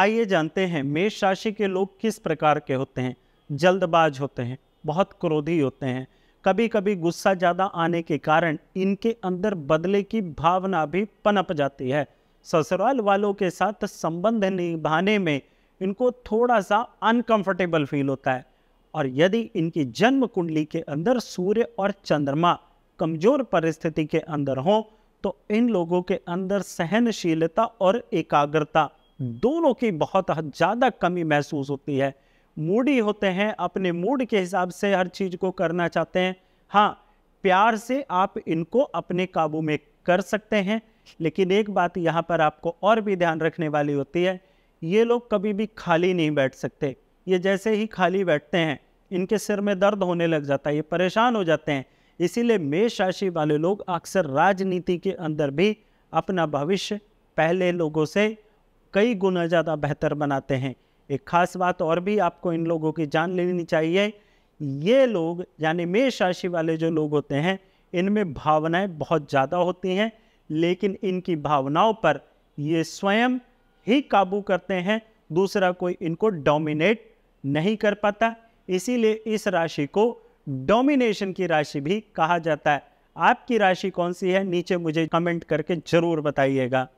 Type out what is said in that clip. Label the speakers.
Speaker 1: आइए जानते हैं मेष राशि के लोग किस प्रकार के होते हैं जल्दबाज होते हैं बहुत क्रोधी होते हैं कभी कभी गुस्सा ज़्यादा आने के कारण इनके अंदर बदले की भावना भी पनप जाती है ससुराल वालों के साथ संबंध निभाने में इनको थोड़ा सा अनकंफर्टेबल फील होता है और यदि इनकी जन्म कुंडली के अंदर सूर्य और चंद्रमा कमजोर परिस्थिति के अंदर हों तो इन लोगों के अंदर सहनशीलता और एकाग्रता दोनों की बहुत ज़्यादा कमी महसूस होती है मूडी होते हैं अपने मूड के हिसाब से हर चीज़ को करना चाहते हैं हाँ प्यार से आप इनको अपने काबू में कर सकते हैं लेकिन एक बात यहाँ पर आपको और भी ध्यान रखने वाली होती है ये लोग कभी भी खाली नहीं बैठ सकते ये जैसे ही खाली बैठते हैं इनके सिर में दर्द होने लग जाता है ये परेशान हो जाते हैं इसीलिए मेष राशि वाले लोग अक्सर राजनीति के अंदर भी अपना भविष्य पहले लोगों से कई गुना ज़्यादा बेहतर बनाते हैं एक खास बात और भी आपको इन लोगों की जान लेनी चाहिए ये लोग यानी मेष राशि वाले जो लोग होते हैं इनमें भावनाएं बहुत ज़्यादा होती हैं लेकिन इनकी भावनाओं पर ये स्वयं ही काबू करते हैं दूसरा कोई इनको डोमिनेट नहीं कर पाता इसीलिए इस राशि को डोमिनेशन की राशि भी कहा जाता है आपकी राशि कौन सी है नीचे मुझे कमेंट करके ज़रूर बताइएगा